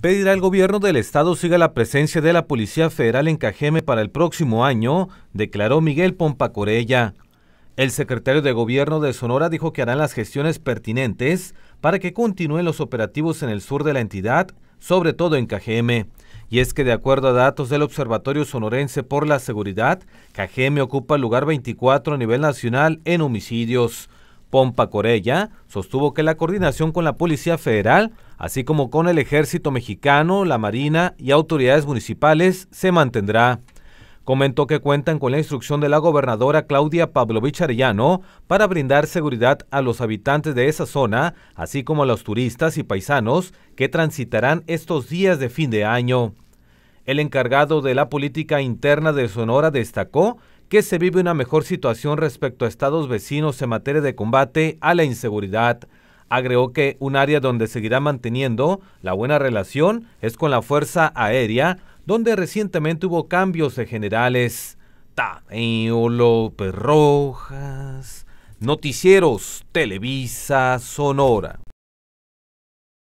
pedirá al gobierno del estado siga la presencia de la Policía Federal en Cajeme para el próximo año, declaró Miguel Pompacorella. El secretario de Gobierno de Sonora dijo que harán las gestiones pertinentes para que continúen los operativos en el sur de la entidad, sobre todo en Cajeme. Y es que de acuerdo a datos del Observatorio Sonorense por la Seguridad, Cajeme ocupa el lugar 24 a nivel nacional en homicidios. Pompa Corella sostuvo que la coordinación con la Policía Federal, así como con el Ejército Mexicano, la Marina y autoridades municipales, se mantendrá. Comentó que cuentan con la instrucción de la gobernadora Claudia Pavlovich Arellano para brindar seguridad a los habitantes de esa zona, así como a los turistas y paisanos que transitarán estos días de fin de año. El encargado de la política interna de Sonora destacó que se vive una mejor situación respecto a estados vecinos en materia de combate a la inseguridad. Agregó que un área donde seguirá manteniendo la buena relación es con la Fuerza Aérea, donde recientemente hubo cambios de generales. ta López Rojas, Noticieros, Televisa, Sonora.